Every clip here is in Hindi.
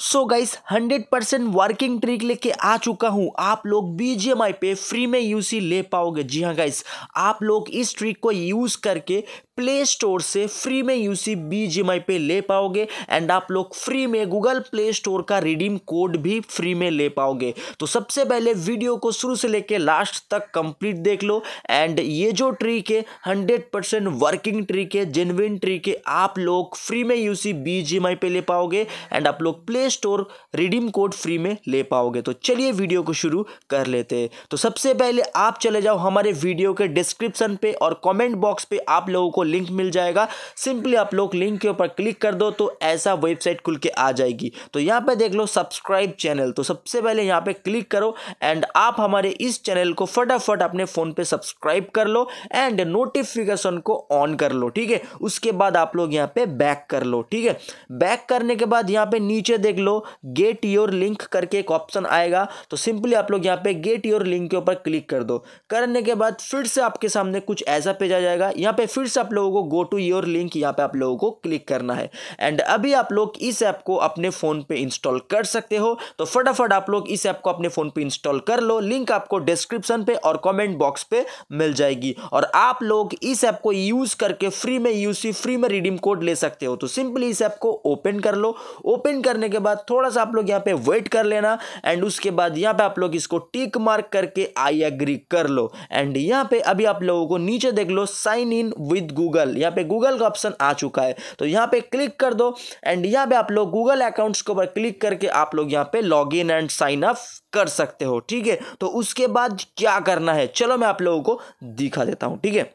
सो गाइस 100 परसेंट वर्किंग ट्रिक लेके आ चुका हूँ आप लोग बी पे फ्री में यूसी ले पाओगे जी हाँ गाइस आप लोग इस ट्रिक को यूज़ करके प्ले स्टोर से फ्री में यूसी बीजीएमआई पे ले पाओगे एंड आप लोग फ्री में गूगल प्ले स्टोर का रिडीम कोड भी फ्री में ले पाओगे तो सबसे पहले वीडियो को शुरू से लेके लास्ट तक कंप्लीट देख लो एंड ये जो ट्रिक है हंड्रेड परसेंट वर्किंग ट्रिक है जेनविन ट्रिक है आप लोग फ्री में यूसी बीजीएमआई पे ले पाओगे एंड आप लोग Play Store redeem code free में ले पाओगे तो चलिए वीडियो को शुरू कर लेते हैं तो सबसे पहले आप चले जाओ हमारे वीडियो के डिस्क्रिप्शन पे और कमेंट बॉक्स पे आप लोगों को लिंक मिल जाएगा सिंपली आप लोग लिंक के ऊपर क्लिक कर दो तो ऐसा वेबसाइट खुल के आ जाएगी तो यहाँ पर देख लो सब्सक्राइब चैनल तो सबसे पहले यहाँ पर क्लिक करो एंड आप हमारे इस चैनल को फटाफट अपने फ़ोन पर सब्सक्राइब कर लो एंड नोटिफिकेशन को ऑन कर लो ठीक है उसके बाद आप लोग यहाँ पर बैक कर लो ठीक है बैक करने के बाद यहाँ पे नीचे देख देख लो गेट योर लिंक करके एक ऑप्शन आएगा तो सिंपली आप लोग यहाँ पे गेट योर लिंक के ऊपर क्लिक कर दो करने के बाद फिर से आपके सामने कुछ ऐसा पेज आ जाएगा यहाँ पे फिर से आप लोगों को गो टू योर लिंक यहाँ पे आप लोगों को क्लिक करना है एंड अभी आप लोग इस ऐप को अपने फ़ोन पर इंस्टॉल कर सकते हो तो फटाफट आप लोग इस ऐप को अपने फ़ोन पर इंस्टॉल कर लो लिंक आपको डिस्क्रिप्शन पे और कॉमेंट बॉक्स पर मिल जाएगी और आप लोग इस ऐप को यूज़ करके फ्री में यूसी फ्री में रिडीम कोड ले सकते हो तो सिंपली इस ऐप को ओपन कर लो ओपन करने के बाद बाद थोड़ा सा आप लोग यहाँ पे वेट कर लेना एंड उसके बाद यहाँ पे आप लोग इसको टिक मार्क करके आई एग्री कर लो एंड यहाँ पे अभी आप लोगों को नीचे देख लो साइन इन विद गूगल यहाँ पे गूगल का ऑप्शन आ चुका है तो यहाँ पे क्लिक कर दो एंड यहाँ पे आप लोग गूगल अकाउंट्स के ऊपर क्लिक करके आप लोग यहाँ पे log in and sign up कर सकते हो ठीक है तो उसके बाद क्या करना है चलो मैं आप लोगों को दिखा देता हूँ ठीक है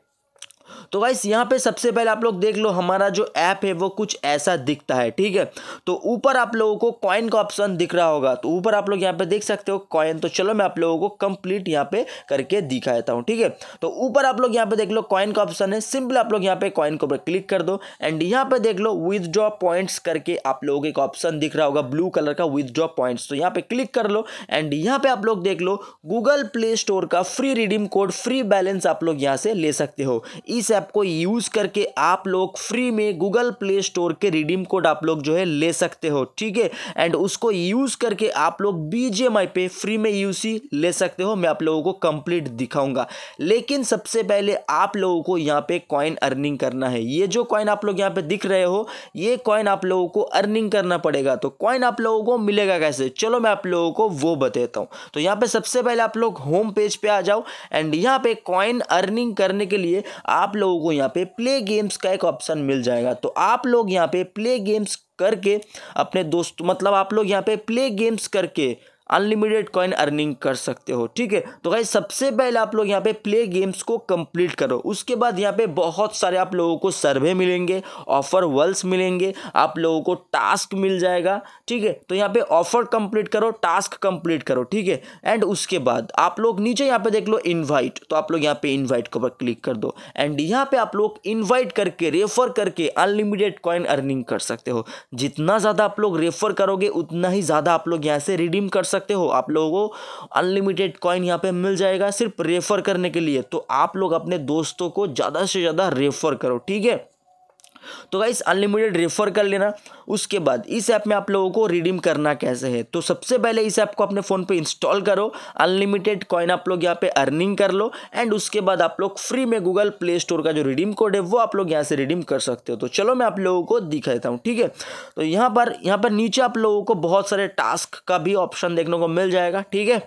तो वाइस यहाँ पे सबसे पहले आप लोग देख लो हमारा जो ऐप है वो कुछ ऐसा दिखता है ठीक है तो ऊपर आप लोगों को कॉइन का ऑप्शन दिख रहा होगा तो ऊपर आप लोग यहाँ पे देख सकते हो कॉइन तो चलो मैं आप लोगों को कंप्लीट यहाँ पे करके दिखा देता हूँ ठीक है तो ऊपर आप लोग यहाँ पे देख लो कॉइन का ऑप्शन है सिंपल आप लोग यहाँ पे कॉइन के ऊपर क्लिक कर दो एंड यहाँ पे देख लो विदड्रॉ पॉइंट्स करके आप लोगों को एक ऑप्शन दिख रहा होगा ब्लू कलर का विदड्रॉ पॉइंट्स तो यहाँ पे क्लिक कर लो एंड यहाँ पे आप लोग देख लो गूगल प्ले स्टोर का free redeem code free balance आप लोग यहाँ से ले सकते हो इस इस ऐप को यूज़ करके आप लोग फ्री में गूगल प्ले स्टोर के रिडीम कोड आप लोग जो है ले सकते हो ठीक है एंड उसको यूज़ करके आप लोग बीजेएमआई पे फ्री में यूसी ले सकते हो मैं आप लोगों को कंप्लीट दिखाऊंगा लेकिन सबसे पहले आप लोगों को यहाँ पे कॉइन अर्निंग करना है ये जो कॉइन आप लोग यहाँ पे दिख रहे हो ये कॉइन आप लोगों को अर्निंग करना पड़ेगा तो कॉइन आप लोगों को मिलेगा कैसे चलो मैं आप लोगों को वो बताता हूँ तो यहाँ पे सबसे पहले आप लोग होम पेज पे आ जाओ एंड यहाँ पे कॉइन अर्निंग करने के लिए आप लोगों को यहाँ पे प्ले गेम्स का एक ऑप्शन मिल जाएगा तो आप लोग यहाँ पे प्ले गेम्स करके अपने दोस्त मतलब आप लोग यहाँ पे प्ले गेम्स करके अनलिमिटेड कॉइन अर्निंग कर सकते हो ठीक है तो भाई सबसे पहले आप लोग यहाँ पे प्ले गेम्स को कंप्लीट करो उसके बाद यहाँ पे बहुत सारे आप लोगों को सर्वे मिलेंगे ऑफर वर्ल्स मिलेंगे आप लोगों को टास्क मिल जाएगा ठीक है तो यहाँ पे ऑफर कंप्लीट करो टास्क कंप्लीट करो ठीक है एंड उसके बाद आप लोग नीचे यहाँ पे देख लो इन्वाइट तो आप लोग यहाँ पे इन्वाइट को क्लिक कर दो एंड यहाँ पे आप लोग इन्वाइट करके रेफर करके अनलिमिटेड कॉइन अर्निंग कर सकते हो जितना ज़्यादा आप लोग रेफर करोगे उतना ही ज़्यादा आप लोग यहाँ से रिडीम कर सकते सकते हो आप लोगों को अनलिमिटेड कॉइन यहाँ पे मिल जाएगा सिर्फ रेफ़र करने के लिए तो आप लोग अपने दोस्तों को ज़्यादा से ज़्यादा रेफ़र करो ठीक है तो गाइस अनलिमिटेड रेफर कर लेना उसके बाद इस ऐप में आप लोगों को रिडीम करना कैसे है तो सबसे पहले इस ऐप को अपने फ़ोन पे इंस्टॉल करो अनलिमिटेड कॉइन आप लोग यहाँ पे अर्निंग कर लो एंड उसके बाद आप लोग फ्री में गूगल प्ले स्टोर का जो रिडीम कोड है वो आप लोग यहाँ से रिडीम कर सकते हो तो चलो मैं आप लोगों को दिखाता हूँ ठीक है तो यहाँ पर यहाँ पर नीचे आप लोगों को बहुत सारे टास्क का भी ऑप्शन देखने को मिल जाएगा ठीक है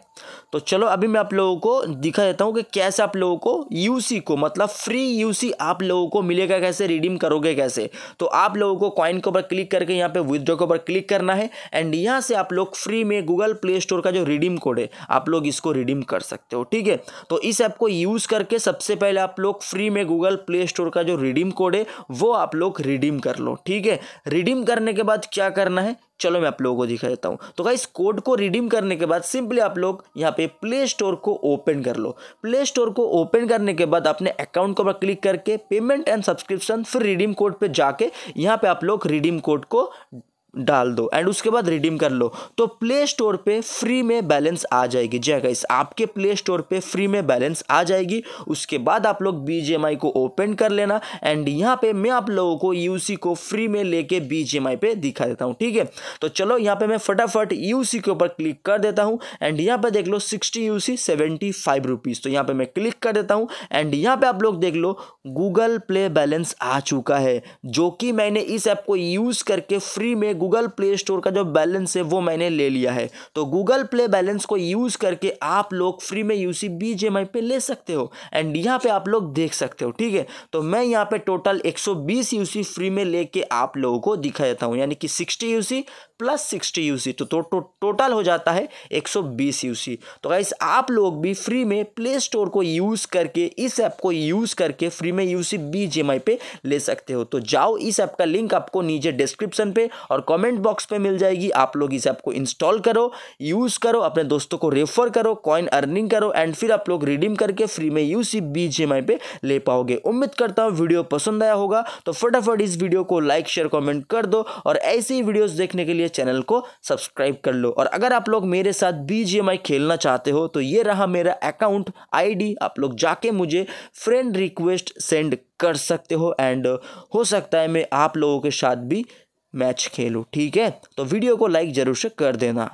तो चलो अभी मैं आप लोगों को दिखा देता हूँ कि कैसे आप लोगों को यूसी को मतलब फ्री यूसी आप लोगों को मिलेगा कैसे रिडीम करोगे कैसे तो आप लोगों को कॉइन के ऊपर क्लिक करके यहाँ पे विदड्रॉ के ऊपर क्लिक करना है एंड यहाँ से आप लोग फ्री में गूगल प्ले स्टोर का जो रिडीम कोड है आप लोग इसको रिडीम कर सकते हो ठीक है तो इस ऐप को यूज़ करके सबसे पहले आप लोग फ्री में गूगल प्ले स्टोर का जो रिडीम कोड है वो आप लोग रिडीम कर लो ठीक है रिडीम करने के बाद क्या करना है चलो मैं आप लोगों को दिखा देता हूँ तो गाइस कोड को रिडीम करने के बाद सिंपली आप लोग यहाँ पे प्ले स्टोर को ओपन कर लो प्ले स्टोर को ओपन करने के बाद अपने अकाउंट को पर क्लिक करके पेमेंट एंड सब्सक्रिप्शन फिर रिडीम कोड पे जाके यहाँ पे आप लोग रिडीम कोड को डाल दो एंड उसके बाद रिडीम कर लो तो प्ले स्टोर पे फ्री में बैलेंस आ जाएगी जय गाइस आपके प्ले स्टोर पे फ्री में बैलेंस आ जाएगी उसके बाद आप लोग बी को ओपन कर लेना एंड यहाँ पे मैं आप लोगों को यू को फ्री में लेके बी पे दिखा देता हूँ ठीक है तो चलो यहाँ पे मैं फटाफट यू के ऊपर क्लिक कर देता हूँ एंड यहाँ पे देख लो sixty U C seventy five rupees तो यहाँ पे मैं क्लिक कर देता हूँ एंड यहाँ पे आप लोग देख लो गूगल प्ले बैलेंस आ चुका है जो कि मैंने इस ऐप को यूज़ करके फ्री में गूगल प्ले स्टोर का जो बैलेंस है वो मैंने ले लिया है तो गूगल प्ले बैलेंस को यूज़ करके आप लोग फ्री में यूसी बी जे पे ले सकते हो एंड यहाँ पे आप लोग देख सकते हो ठीक है तो मैं यहाँ पे टोटल 120 यूसी फ्री में लेके आप लोगों को दिखा देता हूँ यानी कि 60 यूसी प्लस 60 यूसी तो, टोटल तो, तो टोटल हो जाता है 120 यूसी तो गाइस आप लोग भी फ्री में प्ले स्टोर को यूज़ करके इस ऐप को यूज़ करके फ्री में यूसी बी जे पे ले सकते हो तो जाओ इस ऐप का लिंक आपको नीचे डिस्क्रिप्शन पे और कमेंट बॉक्स पे मिल जाएगी आप लोग इसे आपको इंस्टॉल करो यूज़ करो अपने दोस्तों को रेफर करो कॉइन अर्निंग करो एंड फिर आप लोग रिडीम करके फ्री में U C B G M I पे ले पाओगे उम्मीद करता हूँ वीडियो पसंद आया होगा तो फटाफट इस वीडियो को लाइक शेयर कॉमेंट कर दो और ऐसे ही वीडियोज़ देखने के लिए चैनल को सब्सक्राइब कर लो और अगर आप लोग मेरे साथ आई खेलना चाहते हो तो ये रहा मेरा अकाउंट डी आप लोग जाके मुझे फ्रेंड रिक्वेस्ट सेंड कर सकते हो एंड हो सकता है मैं आप लोगों के साथ भी मैच खेलूँ ठीक है तो वीडियो को लाइक ज़रूर से कर देना